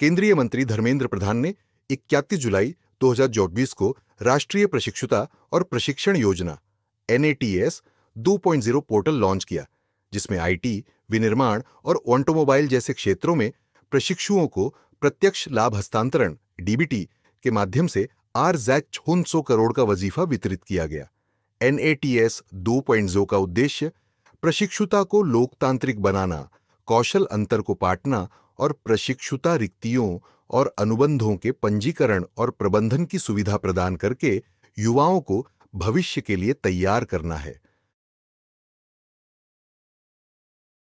केंद्रीय मंत्री धर्मेंद्र प्रधान ने इक्यातीस जुलाई दो को राष्ट्रीय प्रशिक्षुता और प्रशिक्षण योजना एन 2.0 पोर्टल लॉन्च किया जिसमें आईटी, विनिर्माण और ऑटोमोबाइल जैसे क्षेत्रों में प्रशिक्षुओं को प्रत्यक्ष लाभ हस्तांतरण डीबीटी के माध्यम से आर जैक करोड़ का वजीफा वितरित किया गया एन 2.0 का उद्देश्य प्रशिक्षुता को लोकतांत्रिक बनाना कौशल अंतर को पाटना और प्रशिक्षुता रिक्तियों और अनुबंधों के पंजीकरण और प्रबंधन की सुविधा प्रदान करके युवाओं को भविष्य के लिए तैयार करना है